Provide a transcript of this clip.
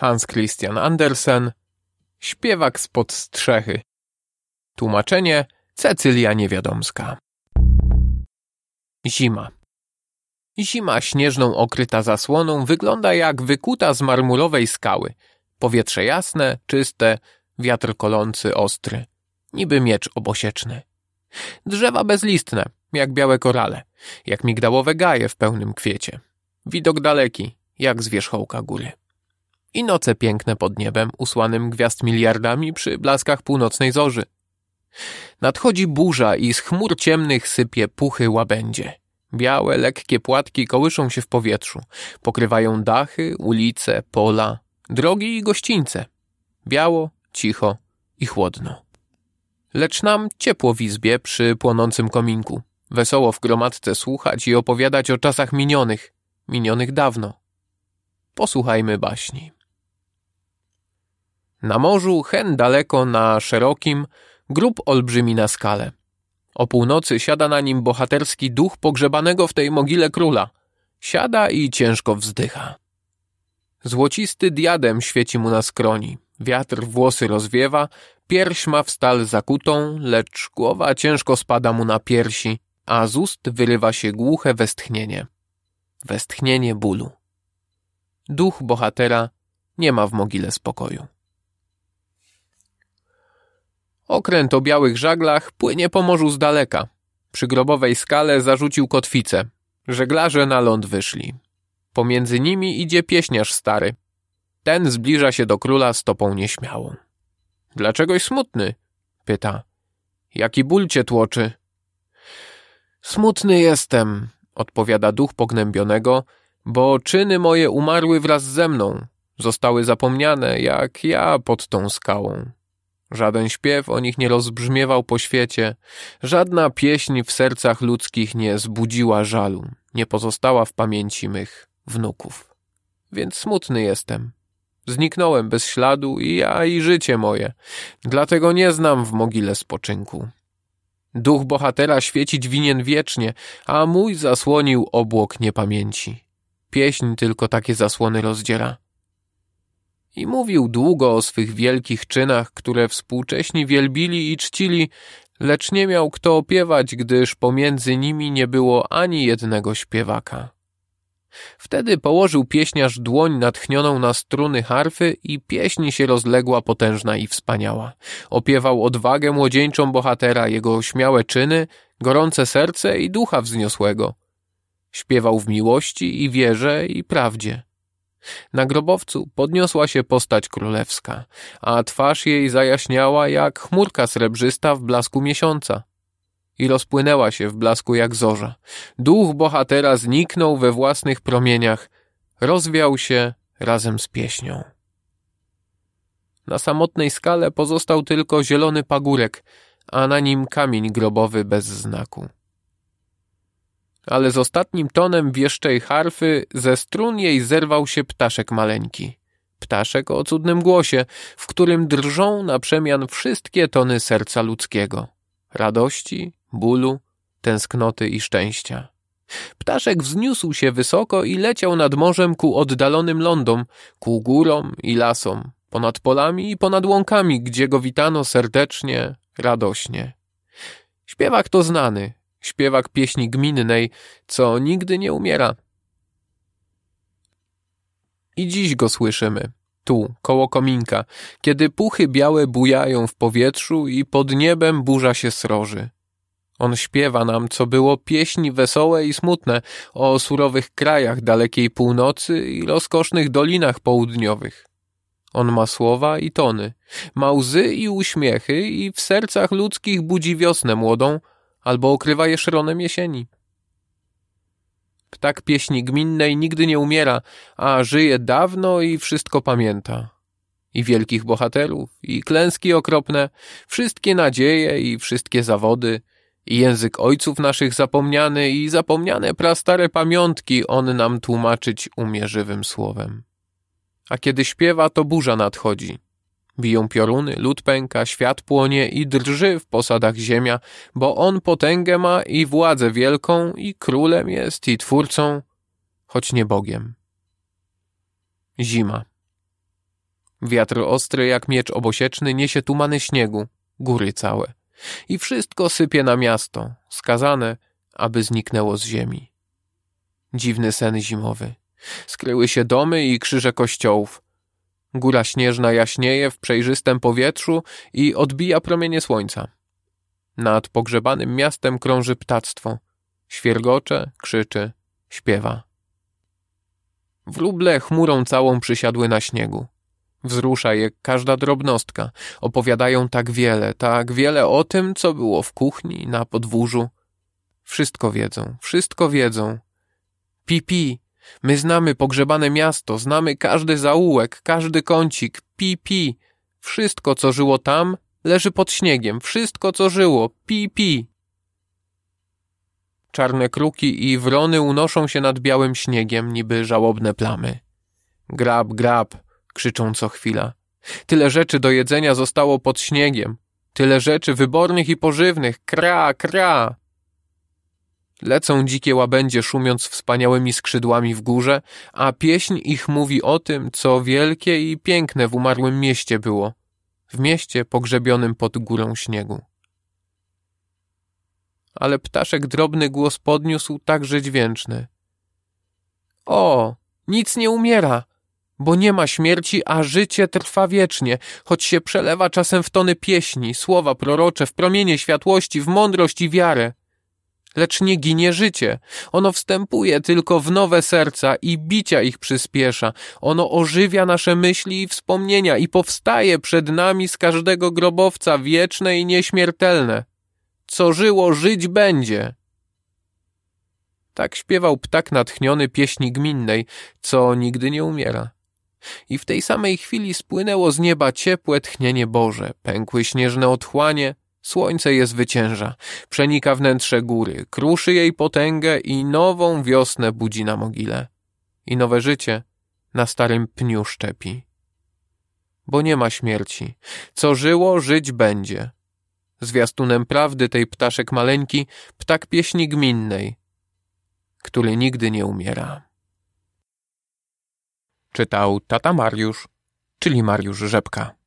Hans Christian Andersen, Śpiewak spod strzechy. Tłumaczenie Cecylia Niewiadomska. Zima. Zima śnieżną okryta zasłoną wygląda jak wykuta z marmurowej skały. Powietrze jasne, czyste, wiatr kolący, ostry. Niby miecz obosieczny. Drzewa bezlistne, jak białe korale, jak migdałowe gaje w pełnym kwiecie. Widok daleki, jak z wierzchołka góry i noce piękne pod niebem usłanym gwiazd miliardami przy blaskach północnej zorzy. Nadchodzi burza i z chmur ciemnych sypie puchy łabędzie. Białe, lekkie płatki kołyszą się w powietrzu, pokrywają dachy, ulice, pola, drogi i gościńce. Biało, cicho i chłodno. Lecz nam ciepło w izbie przy płonącym kominku. Wesoło w gromadce słuchać i opowiadać o czasach minionych, minionych dawno. Posłuchajmy baśni. Na morzu, hen daleko, na szerokim, grób olbrzymi na skale. O północy siada na nim bohaterski duch pogrzebanego w tej mogile króla. Siada i ciężko wzdycha. Złocisty diadem świeci mu na skroni. Wiatr włosy rozwiewa, pierś ma w stal zakutą, lecz głowa ciężko spada mu na piersi, a z ust wyrywa się głuche westchnienie. Westchnienie bólu. Duch bohatera nie ma w mogile spokoju. Okręt o białych żaglach płynie po morzu z daleka. Przy grobowej skale zarzucił kotwicę. Żeglarze na ląd wyszli. Pomiędzy nimi idzie pieśniarz stary. Ten zbliża się do króla stopą nieśmiałą. Dlaczegoś smutny? pyta. Jaki ból cię tłoczy? Smutny jestem, odpowiada duch pognębionego, bo czyny moje umarły wraz ze mną, zostały zapomniane jak ja pod tą skałą. Żaden śpiew o nich nie rozbrzmiewał po świecie, żadna pieśń w sercach ludzkich nie zbudziła żalu, nie pozostała w pamięci mych wnuków. Więc smutny jestem. Zniknąłem bez śladu i ja i życie moje, dlatego nie znam w mogile spoczynku. Duch bohatera świecić winien wiecznie, a mój zasłonił obłok niepamięci. Pieśń tylko takie zasłony rozdziela. I mówił długo o swych wielkich czynach, które współcześni wielbili i czcili, lecz nie miał kto opiewać, gdyż pomiędzy nimi nie było ani jednego śpiewaka. Wtedy położył pieśniarz dłoń natchnioną na struny harfy i pieśń się rozległa potężna i wspaniała. Opiewał odwagę młodzieńczą bohatera, jego śmiałe czyny, gorące serce i ducha wzniosłego. Śpiewał w miłości i wierze i prawdzie. Na grobowcu podniosła się postać królewska, a twarz jej zajaśniała jak chmurka srebrzysta w blasku miesiąca. I rozpłynęła się w blasku jak zorza. Duch bohatera zniknął we własnych promieniach, rozwiał się razem z pieśnią. Na samotnej skale pozostał tylko zielony pagórek, a na nim kamień grobowy bez znaku ale z ostatnim tonem wieszczej harfy ze strun jej zerwał się ptaszek maleńki. Ptaszek o cudnym głosie, w którym drżą na przemian wszystkie tony serca ludzkiego. Radości, bólu, tęsknoty i szczęścia. Ptaszek wzniósł się wysoko i leciał nad morzem ku oddalonym lądom, ku górom i lasom, ponad polami i ponad łąkami, gdzie go witano serdecznie, radośnie. Śpiewak to znany, śpiewak pieśni gminnej, co nigdy nie umiera. I dziś go słyszymy, tu, koło kominka, kiedy puchy białe bujają w powietrzu i pod niebem burza się sroży. On śpiewa nam, co było pieśni wesołe i smutne o surowych krajach dalekiej północy i rozkosznych dolinach południowych. On ma słowa i tony, ma łzy i uśmiechy i w sercach ludzkich budzi wiosnę młodą, albo okrywa je szronem jesieni. Ptak pieśni gminnej nigdy nie umiera, a żyje dawno i wszystko pamięta. I wielkich bohaterów, i klęski okropne, wszystkie nadzieje i wszystkie zawody, i język ojców naszych zapomniany i zapomniane prastare pamiątki on nam tłumaczyć umie żywym słowem. A kiedy śpiewa, to burza nadchodzi Biją pioruny, lód pęka, świat płonie i drży w posadach ziemia, bo on potęgę ma i władzę wielką i królem jest i twórcą, choć nie Bogiem. Zima. Wiatr ostry jak miecz obosieczny niesie tumany śniegu, góry całe. I wszystko sypie na miasto, skazane, aby zniknęło z ziemi. Dziwny sen zimowy. Skryły się domy i krzyże kościołów. Góra śnieżna jaśnieje w przejrzystym powietrzu i odbija promienie słońca. Nad pogrzebanym miastem krąży ptactwo. Świergocze, krzyczy, śpiewa. Wróble chmurą całą przysiadły na śniegu. Wzrusza je każda drobnostka. Opowiadają tak wiele, tak wiele o tym, co było w kuchni, na podwórzu. Wszystko wiedzą, wszystko wiedzą. Pipi, My znamy pogrzebane miasto, znamy każdy zaułek, każdy kącik, pi, pi. Wszystko, co żyło tam, leży pod śniegiem. Wszystko, co żyło, pi, pi. Czarne kruki i wrony unoszą się nad białym śniegiem, niby żałobne plamy. Grab, grab, krzyczą co chwila. Tyle rzeczy do jedzenia zostało pod śniegiem. Tyle rzeczy wybornych i pożywnych. Kra, kra. Lecą dzikie łabędzie szumiąc wspaniałymi skrzydłami w górze, a pieśń ich mówi o tym, co wielkie i piękne w umarłym mieście było, w mieście pogrzebionym pod górą śniegu. Ale ptaszek drobny głos podniósł także dźwięczny. O, nic nie umiera, bo nie ma śmierci, a życie trwa wiecznie, choć się przelewa czasem w tony pieśni, słowa prorocze, w promienie światłości, w mądrość i wiarę. Lecz nie ginie życie. Ono wstępuje tylko w nowe serca i bicia ich przyspiesza. Ono ożywia nasze myśli i wspomnienia i powstaje przed nami z każdego grobowca wieczne i nieśmiertelne. Co żyło, żyć będzie. Tak śpiewał ptak natchniony pieśni gminnej, co nigdy nie umiera. I w tej samej chwili spłynęło z nieba ciepłe tchnienie Boże, pękły śnieżne otchłanie, Słońce je zwycięża, przenika wnętrze góry, kruszy jej potęgę i nową wiosnę budzi na mogile. I nowe życie na starym pniu szczepi. Bo nie ma śmierci. Co żyło, żyć będzie. Zwiastunem prawdy tej ptaszek maleńki, ptak pieśni gminnej, który nigdy nie umiera. Czytał tata Mariusz, czyli Mariusz Rzepka.